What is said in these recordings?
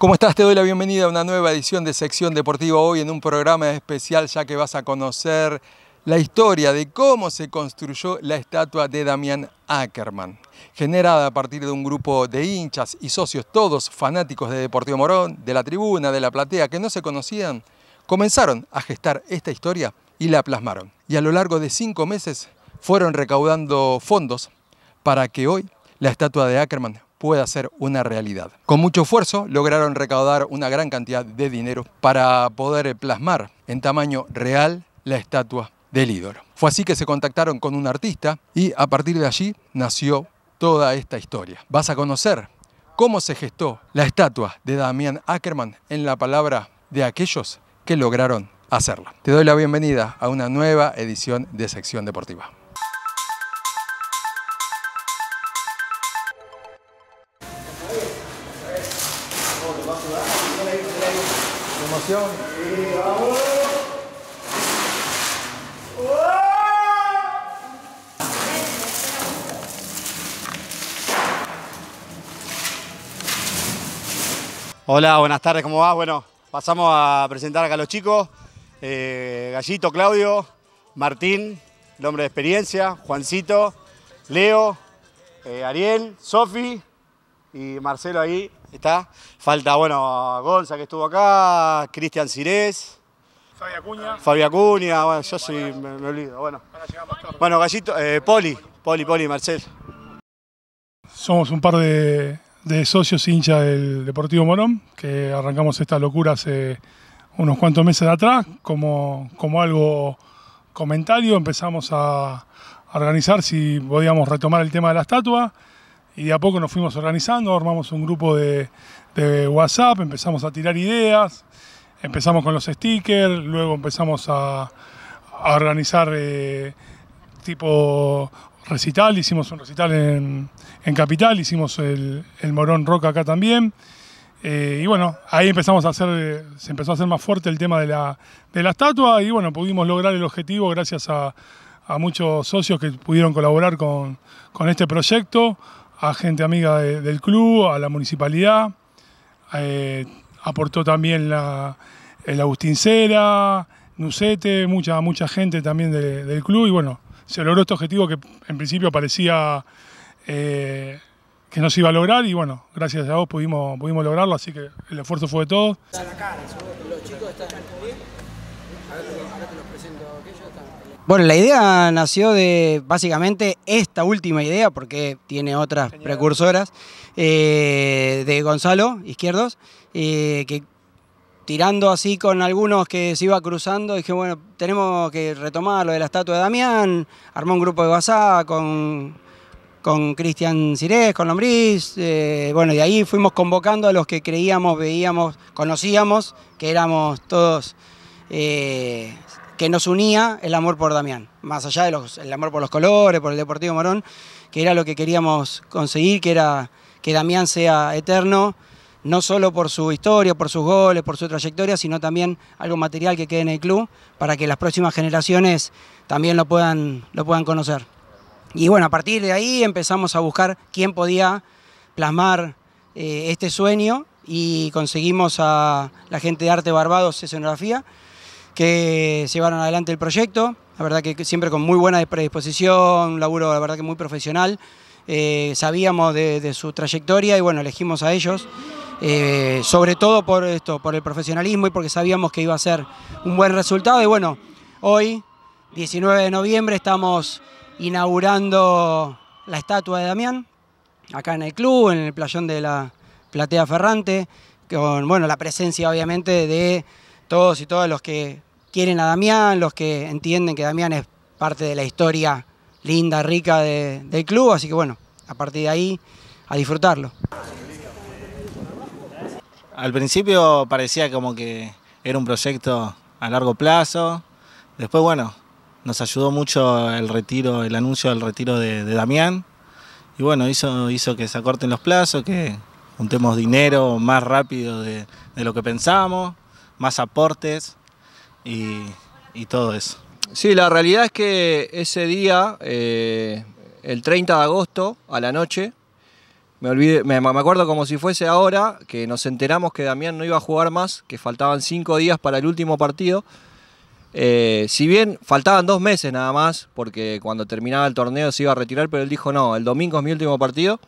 ¿Cómo estás? Te doy la bienvenida a una nueva edición de Sección Deportiva hoy en un programa especial ya que vas a conocer la historia de cómo se construyó la estatua de Damián Ackerman, generada a partir de un grupo de hinchas y socios, todos fanáticos de Deportivo Morón, de la tribuna, de la platea, que no se conocían, comenzaron a gestar esta historia y la plasmaron. Y a lo largo de cinco meses fueron recaudando fondos para que hoy la estatua de Ackerman pueda ser una realidad. Con mucho esfuerzo lograron recaudar una gran cantidad de dinero para poder plasmar en tamaño real la estatua del ídolo. Fue así que se contactaron con un artista y a partir de allí nació toda esta historia. Vas a conocer cómo se gestó la estatua de Damián Ackerman en la palabra de aquellos que lograron hacerla. Te doy la bienvenida a una nueva edición de Sección Deportiva. Hola, buenas tardes, ¿cómo va? Bueno, pasamos a presentar acá a los chicos. Eh, Gallito, Claudio, Martín, el hombre de experiencia, Juancito, Leo, eh, Ariel, Sofi y Marcelo ahí está. Falta, bueno, Gonza que estuvo acá, Cristian Cirés. Fabi Acuña. bueno, yo soy, me, olvido, bueno. Bueno, Gallito, eh, Poli, Poli, Poli, Marcel. Somos un par de, socios hinchas del Deportivo Morón, que arrancamos esta locura hace unos cuantos meses atrás, como, como algo comentario, empezamos a, a organizar si podíamos retomar el tema de la estatua y de a poco nos fuimos organizando, armamos un grupo de, WhatsApp, empezamos a tirar ideas, empezamos con los stickers, luego empezamos a, organizar eh, tipo recital, hicimos un recital en, Capital, hicimos el, Morón Rock acá también. Eh, y bueno, ahí empezamos a hacer, eh, se empezó a hacer más fuerte el tema de la, estatua y bueno, pudimos lograr el objetivo gracias a, muchos socios que pudieron colaborar con, con este proyecto a gente amiga del club, a la municipalidad. Eh, aportó también la, el Agustín Cera, Nucete, mucha, mucha gente también del club y bueno, se logró este objetivo que en principio parecía eh, que no se iba a lograr y bueno, gracias a vos pudimos, pudimos lograrlo, así que el esfuerzo fue de todos. Bueno, la idea nació de básicamente esta última idea, porque tiene otras precursoras, eh, de Gonzalo Izquierdos, eh, que tirando así con algunos que se iba cruzando, dije, bueno, tenemos que retomar lo de la estatua de Damián, armó un grupo de WhatsApp con con Cristian Cirés, con Lombriz, eh, bueno, y ahí fuimos convocando a los que creíamos, veíamos, conocíamos, que éramos todos que nos unía el amor por Damián, más allá del el amor por los colores, por el Deportivo Morón, que era lo que queríamos conseguir, que era que Damián sea eterno, no solo por su historia, por sus goles, por su trayectoria, sino también algo material que quede en el club para que las próximas generaciones también lo puedan, lo puedan conocer. Y bueno, a partir de ahí empezamos a buscar quién podía plasmar eh, este sueño y conseguimos a la gente de Arte Barbados Escenografía, que llevaron adelante el proyecto. La verdad que siempre con muy buena predisposición, un laburo la verdad que muy profesional. Eh, sabíamos de, su trayectoria y bueno, elegimos a ellos. Eh, sobre todo por esto, por el profesionalismo y porque sabíamos que iba a ser un buen resultado. Y bueno, hoy, 19 de noviembre, estamos inaugurando la estatua de Damián, acá en el club, en el playón de la Platea Ferrante, con bueno, la presencia obviamente de todos y todas los que quieren a Damián, los que entienden que Damián es parte de la historia linda, rica del club, así que bueno, a partir de ahí a disfrutarlo. Al principio parecía como que era un proyecto a largo plazo, después bueno, nos ayudó mucho el retiro, el anuncio del retiro de, de Damián, y bueno, hizo, hizo que se acorten los plazos, que juntemos dinero más rápido de lo que pensábamos, más aportes, y, todo eso. Sí, la realidad es que ese día, eh, el 30 de agosto, a la noche, me, olvidé, me, acuerdo como si fuese ahora que nos enteramos que Damián no iba a jugar más, que faltaban cinco días para el último partido. Eh, si bien faltaban dos meses nada más, porque cuando terminaba el torneo se iba a retirar, pero él dijo no, el domingo es mi último partido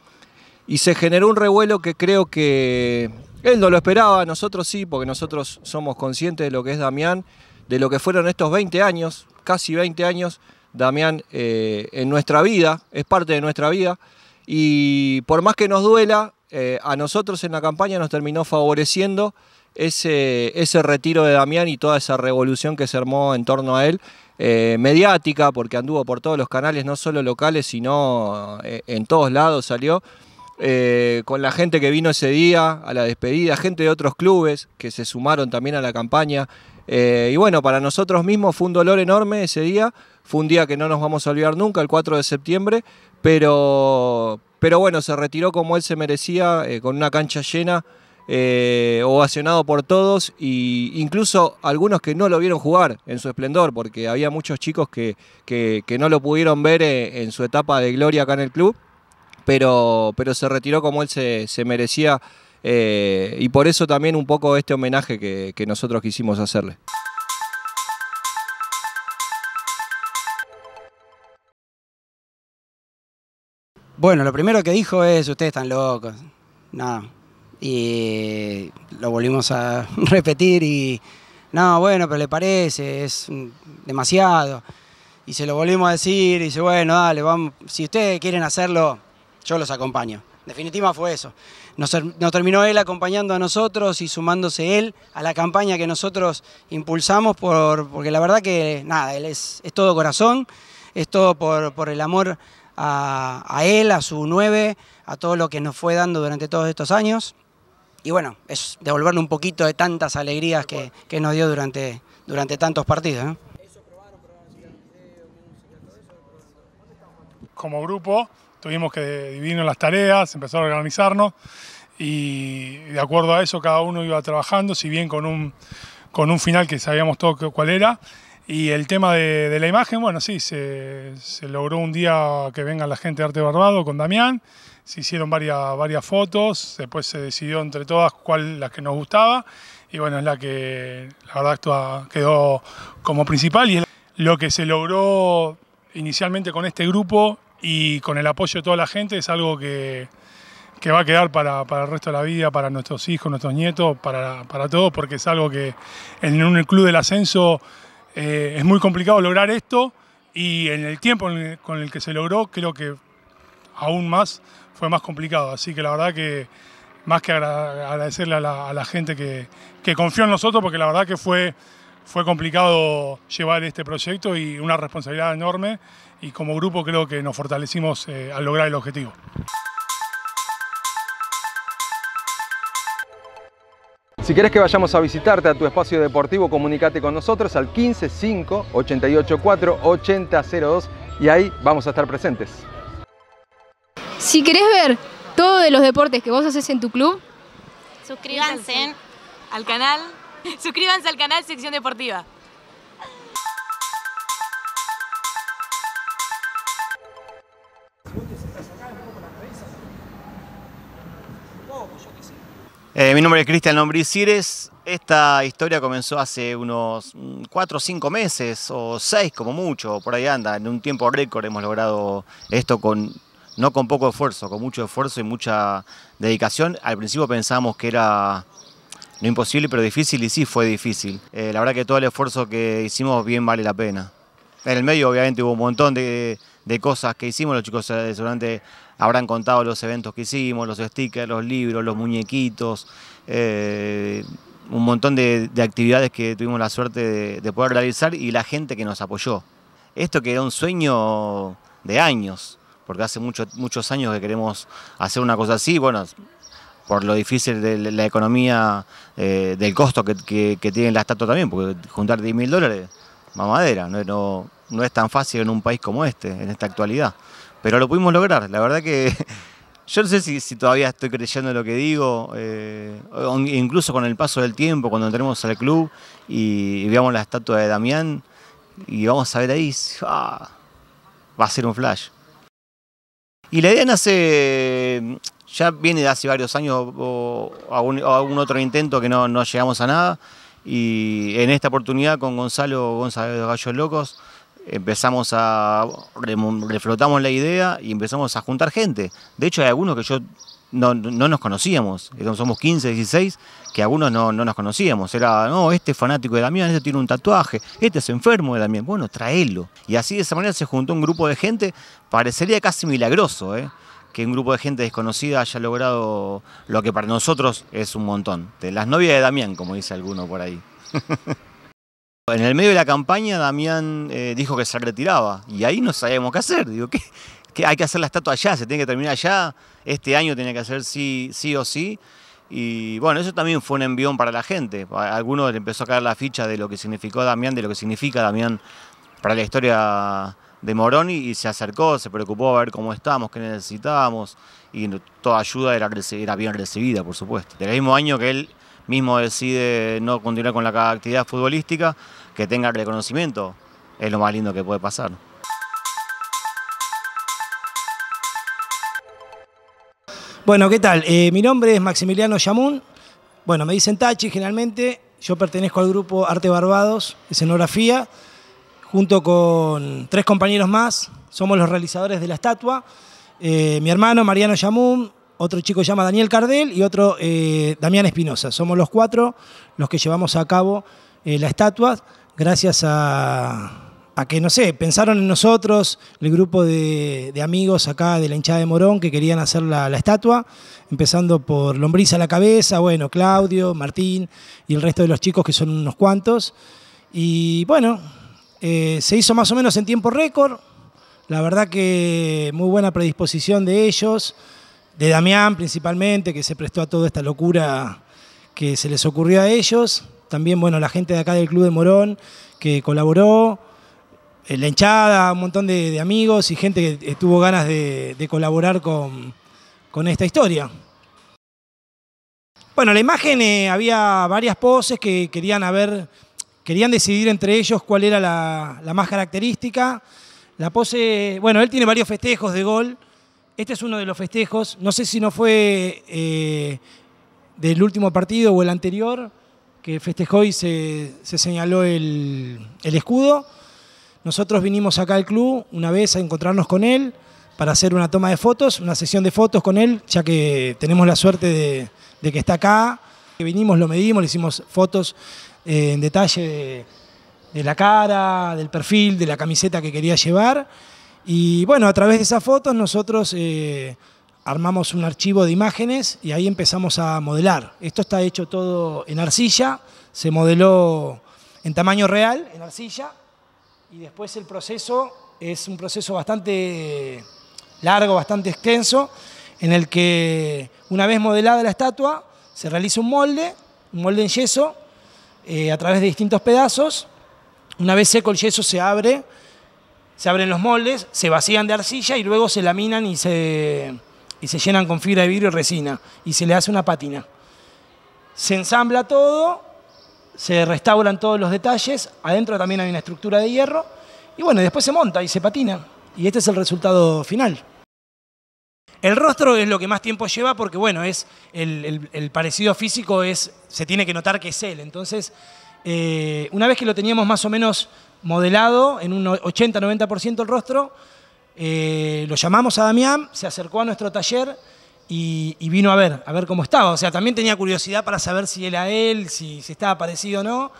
y se generó un revuelo que creo que él no lo esperaba, nosotros sí, porque nosotros somos conscientes de lo que es Damián, de lo que fueron estos 20 años, casi 20 años, Damián eh, en nuestra vida, es parte de nuestra vida, y por más que nos duela, eh, a nosotros en la campaña nos terminó favoreciendo ese, ese retiro de Damián y toda esa revolución que se armó en torno a él, eh, mediática, porque anduvo por todos los canales, no solo locales, sino en todos lados salió. Eh, con la gente que vino ese día a la despedida, gente de otros clubes que se sumaron también a la campaña. Eh, y bueno, para nosotros mismos fue un dolor enorme ese día, fue un día que no nos vamos a olvidar nunca, el 4 de septiembre, pero, pero bueno, se retiró como él se merecía, eh, con una cancha llena, ovacionado por todos, e incluso algunos que no lo vieron jugar en su esplendor, porque había muchos chicos que, que, no lo pudieron ver en su etapa de gloria acá en el club pero, se retiró como él se, merecía eh, y por eso también un poco este homenaje que, nosotros quisimos hacerle. Bueno, lo primero que dijo es, ustedes están locos, nada. Y lo volvimos a repetir y, no, bueno, pero le parece, es demasiado. Y se lo volvimos a decir y dice, bueno, dale, vamos, si ustedes quieren hacerlo, yo los acompaño. En definitiva fue eso. Nos, terminó él acompañando a nosotros y sumándose él a la campaña que nosotros impulsamos, por, porque la verdad que nada, él es, todo corazón, es todo por, el amor a, él, a su nueve, a todo lo que nos fue dando durante todos estos años. Y bueno, es devolverle un poquito de tantas alegrías que, nos dio durante, durante tantos partidos. ¿eh? como grupo tuvimos que dividirnos las tareas, empezar a organizarnos y de acuerdo a eso cada uno iba trabajando, si bien con un, con un final que sabíamos todo cuál era. Y el tema de, la imagen, bueno, sí, se, se, logró un día que venga la gente de Arte Barbado con Damián, se hicieron varias, varias fotos, después se decidió entre todas cuál la que nos gustaba y bueno, es la que la verdad quedó como principal y es lo que se logró inicialmente con este grupo y con el apoyo de toda la gente es algo que, va a quedar para, el resto de la vida, para nuestros hijos, nuestros nietos, para, para todos, porque es algo que en un club del ascenso eh, es muy complicado lograr esto y en el tiempo con el que se logró creo que aún más fue más complicado. Así que la verdad que más que agradecerle a la, gente que, que confió en nosotros, porque la verdad que fue fue complicado llevar este proyecto y una responsabilidad enorme y como grupo creo que nos fortalecimos eh, al lograr el objetivo. Si querés que vayamos a visitarte a tu espacio deportivo, comunícate con nosotros al 155 884 8002 y ahí vamos a estar presentes. Si querés ver todos los deportes que vos haces en tu club, suscríbanse al canal Suscríbanse al canal Sección Deportiva. Eh, mi nombre es Cristian Cires. Esta historia comenzó hace unos 4 mm, o 5 meses, o 6 como mucho, por ahí anda. En un tiempo récord hemos logrado esto con no con poco esfuerzo, con mucho esfuerzo y mucha dedicación. Al principio pensábamos que era no imposible, pero difícil y sí fue difícil. Eh, la verdad que todo el esfuerzo que hicimos bien vale la pena. En el medio obviamente hubo un montón de, cosas que hicimos, los chicos eh, seguramente habrán contado los eventos que hicimos, los stickers, los libros, los muñequitos, eh, un montón de, actividades que tuvimos la suerte de, poder realizar y la gente que nos apoyó. Esto que era un sueño de años, porque hace muchos años que queremos hacer una cosa así, bueno, por lo difícil de la economía, eh, del costo que, tiene la estatua también, porque juntar 10 mil dólares, mamadera, no, no, es tan fácil en un país como este, en esta actualidad. Pero lo pudimos lograr, la verdad que yo no sé si, todavía estoy creyendo en lo que digo, eh, incluso con el paso del tiempo, cuando entremos al club y, veamos la estatua de Damián, y vamos a ver ahí, ah, va a ser un flash. Y la idea nace ya viene de hace varios años o, algún, otro intento que no, llegamos a nada. Y en esta oportunidad con Gonzalo González de Gallos Locos empezamos a reflotamos la idea y empezamos a juntar gente. De hecho hay algunos que yo no, nos conocíamos, somos 15, 16, que algunos no, nos conocíamos. Era, no, este fanático de Damián, este tiene un tatuaje, este es enfermo de Damián. Bueno, tráelo Y así de esa manera se juntó un grupo de gente, parecería casi milagroso, ¿eh? que un grupo de gente desconocida haya logrado lo que para nosotros es un montón. De las novias de Damián, como dice alguno por ahí. En el medio de la campaña, Damián eh, dijo que se retiraba y ahí no sabíamos qué hacer. Digo, que hay que hacer la estatua allá, se tiene que terminar allá. Este año tiene que hacer sí, sí o sí. Y bueno, eso también fue un envión para la gente. A algunos le empezó a caer la ficha de lo que significó Damián, de lo que significa Damián para la historia de Morón y, se acercó, se preocupó a ver cómo estábamos, qué necesitábamos y toda ayuda era, bien recibida, por supuesto. Del mismo año que él mismo decide no continuar con la actividad futbolística, que tenga reconocimiento, es lo más lindo que puede pasar. Bueno, ¿qué tal? Eh, mi nombre es Maximiliano Yamun. Bueno, me dicen Tachi generalmente. Yo pertenezco al grupo Arte Barbados, escenografía junto con tres compañeros más, somos los realizadores de la estatua. Eh, mi hermano Mariano Yamún, otro chico que se llama Daniel Cardel y otro eh, Damián Espinosa. Somos los cuatro los que llevamos a cabo eh, la estatua, gracias a, que, no sé, pensaron en nosotros, el grupo de, amigos acá de la hinchada de Morón que querían hacer la, estatua, empezando por Lombriz a la cabeza, bueno, Claudio, Martín y el resto de los chicos que son unos cuantos. Y bueno, eh, se hizo más o menos en tiempo récord. La verdad que muy buena predisposición de ellos, de Damián principalmente, que se prestó a toda esta locura que se les ocurrió a ellos. También, bueno, la gente de acá del Club de Morón que colaboró, eh, la hinchada, un montón de, amigos y gente que eh, tuvo ganas de, colaborar con, esta historia. Bueno, la imagen había varias poses que querían haber querían decidir entre ellos cuál era la, más característica. La pose, bueno, él tiene varios festejos de gol. Este es uno de los festejos. No sé si no fue eh, del último partido o el anterior que festejó y se, señaló el, escudo. Nosotros vinimos acá al club una vez a encontrarnos con él para hacer una toma de fotos, una sesión de fotos con él, ya que tenemos la suerte de, que está acá. vinimos, lo medimos, le hicimos fotos en detalle de, la cara, del perfil, de la camiseta que quería llevar. Y bueno, a través de esas fotos nosotros eh, armamos un archivo de imágenes y ahí empezamos a modelar. Esto está hecho todo en arcilla, se modeló en tamaño real, en arcilla, y después el proceso es un proceso bastante largo, bastante extenso, en el que una vez modelada la estatua, se realiza un molde, un molde en yeso, eh, a través de distintos pedazos. Una vez seco el yeso se abre, se abren los moldes, se vacían de arcilla y luego se laminan y se, y se llenan con fibra de vidrio y resina y se le hace una patina, Se ensambla todo, se restauran todos los detalles, adentro también hay una estructura de hierro y bueno, después se monta y se patina y este es el resultado final. El rostro es lo que más tiempo lleva porque, bueno, es el, parecido físico es, se tiene que notar que es él. Entonces, eh, una vez que lo teníamos más o menos modelado en un 80-90% el rostro, eh, lo llamamos a Damián, se acercó a nuestro taller y, vino a ver, a ver cómo estaba. O sea, también tenía curiosidad para saber si era él, si, se estaba parecido o no.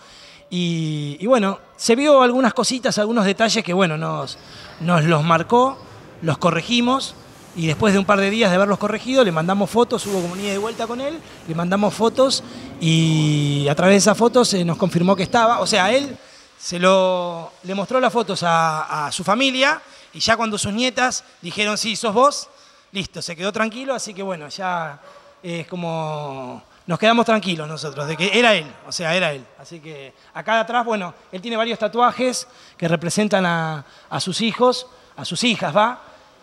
Y, bueno, se vio algunas cositas, algunos detalles que, bueno, nos, nos los marcó, los corregimos y después de un par de días de haberlos corregido, le mandamos fotos, hubo comunidad de vuelta con él, le mandamos fotos y a través de esas fotos eh, nos confirmó que estaba. O sea, él se lo, le mostró las fotos a, su familia y ya cuando sus nietas dijeron, sí, sos vos, listo, se quedó tranquilo, así que bueno, ya es como nos quedamos tranquilos nosotros, de que era él, o sea, era él. Así que acá atrás, bueno, él tiene varios tatuajes que representan a sus hijos, a sus hijas, ¿va?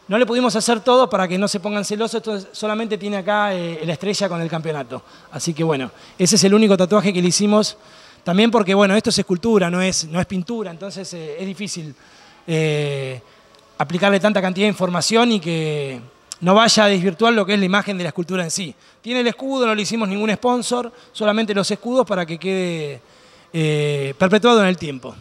No le pudimos hacer todo para que no se pongan celosos, solamente tiene acá eh, la estrella con el campeonato. Así que bueno, ese es el único tatuaje que le hicimos. También porque, bueno, esto es escultura, no es, no es pintura, entonces eh, es difícil eh, aplicarle tanta cantidad de información y que no vaya a desvirtuar lo que es la imagen de la escultura en sí. Tiene el escudo, no le hicimos ningún sponsor, solamente los escudos para que quede perpetuado en el tiempo.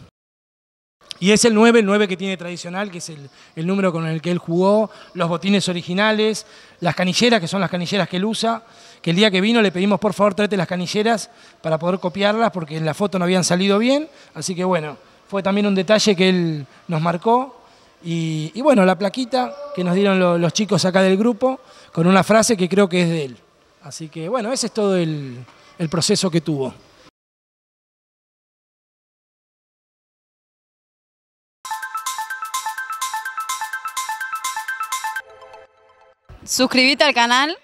Y es el 9, el 9 que tiene tradicional, que es el, número con el que él jugó, los botines originales, las canilleras, que son las canilleras que él usa, que el día que vino le pedimos por favor trate las canilleras para poder copiarlas porque en la foto no habían salido bien. Así que bueno, fue también un detalle que él nos marcó. Y, bueno, la plaquita que nos dieron los chicos acá del grupo con una frase que creo que es de él. Así que bueno, ese es todo el proceso que tuvo. Suscríbete al canal.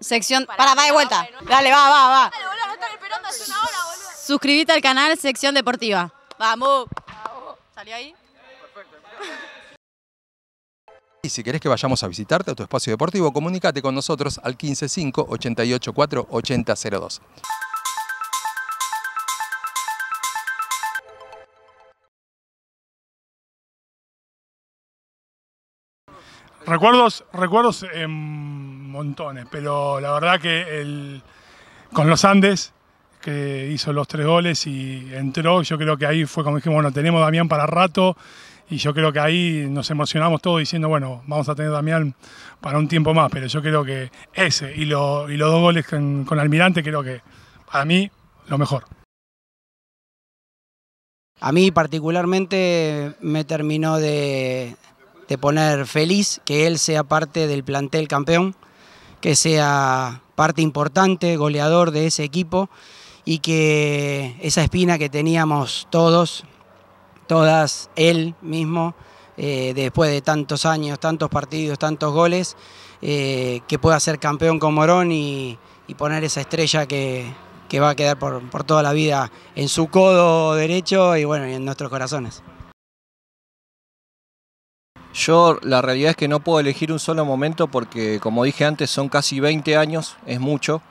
Sección. Para, va de vuelta. Dale, va, va, va. Suscríbete al canal Sección Deportiva. Vamos. ¿Salió ahí? Perfecto. Y si querés que vayamos a visitarte a tu espacio deportivo, comunícate con nosotros al 155 884 8002. Recuerdos, recuerdos en montones, pero la verdad que con los Andes, que hizo los tres goles y entró, yo creo que ahí fue como dijimos, bueno, tenemos Damián para rato y yo creo que ahí nos emocionamos todos diciendo, bueno, vamos a tener a Damián para un tiempo más, pero yo creo que ese y, los dos goles con Almirante creo que para mí lo mejor. A mí particularmente me terminó de, de poner feliz que él sea parte del plantel campeón, que sea parte importante, goleador de ese equipo y que esa espina que teníamos todos, todas, él mismo, eh, después de tantos años, tantos partidos, tantos goles, eh, que pueda ser campeón con Morón y, poner esa estrella que, va a quedar por, toda la vida en su codo derecho y bueno, en nuestros corazones. Yo la realidad es que no puedo elegir un solo momento porque, como dije antes, son casi 20 años, es mucho.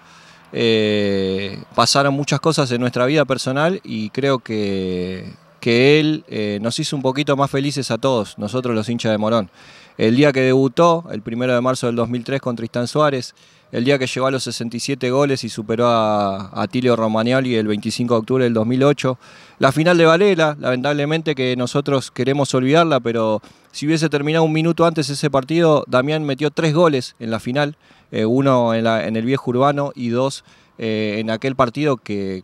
Eh, pasaron muchas cosas en nuestra vida personal y creo que, que él eh, nos hizo un poquito más felices a todos, nosotros los hinchas de Morón. El día que debutó, el primero de marzo del 2003 con Tristán Suárez, el día que llegó a los 67 goles y superó a, Tilio Romagnoli el 25 de octubre del 2008, la final de Valera, lamentablemente que nosotros queremos olvidarla, pero si hubiese terminado un minuto antes ese partido, Damián metió tres goles en la final, eh, uno en, el viejo urbano y dos eh, en aquel partido que,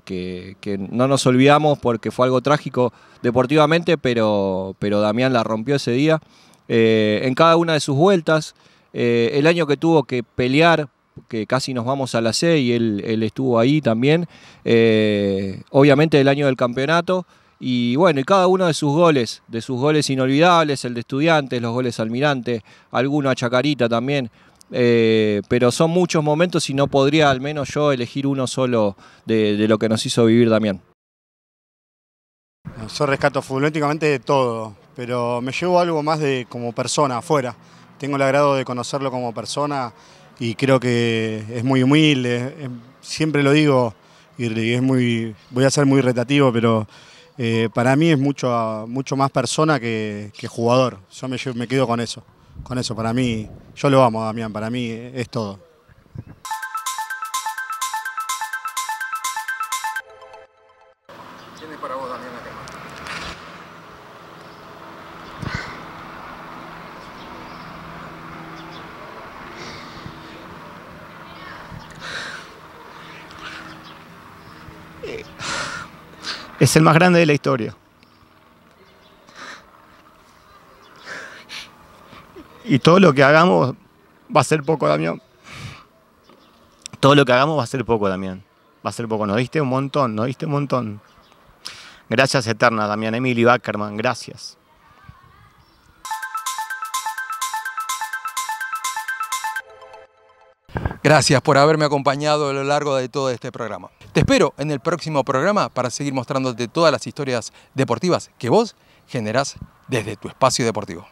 no nos olvidamos porque fue algo trágico deportivamente, pero, pero Damián la rompió ese día. Eh, en cada una de sus vueltas, el año que tuvo que pelear que casi nos vamos a la C y él, estuvo ahí también. obviamente el año del campeonato, y bueno, y cada uno de sus goles, de sus goles inolvidables, el de Estudiantes, los goles Almirante, alguno a Chacarita también. Eh, pero son muchos momentos y no podría al menos yo elegir uno solo de, lo que nos hizo vivir Damián. Yo rescato futbolísticamente de todo, pero me llevo algo más de como persona afuera. Tengo el agrado de conocerlo como persona y creo que es muy humilde. Siempre lo digo y es muy, voy a ser muy retativo, pero eh, para mí es mucho, mucho más persona que, jugador. Yo me, quedo con eso. Con eso, para mí, yo lo amo, Damián, para mí es todo. para vos, Damián, Es el más grande de la historia. Y todo lo que hagamos va a ser poco, Damián. Todo lo que hagamos va a ser poco, Damián. Va a ser poco. Nos diste un montón, nos diste un montón. Gracias eterna, Damián Emily Backerman. Gracias. Gracias por haberme acompañado a lo largo de todo este programa. Te espero en el próximo programa para seguir mostrándote todas las historias deportivas que vos generás desde tu espacio deportivo.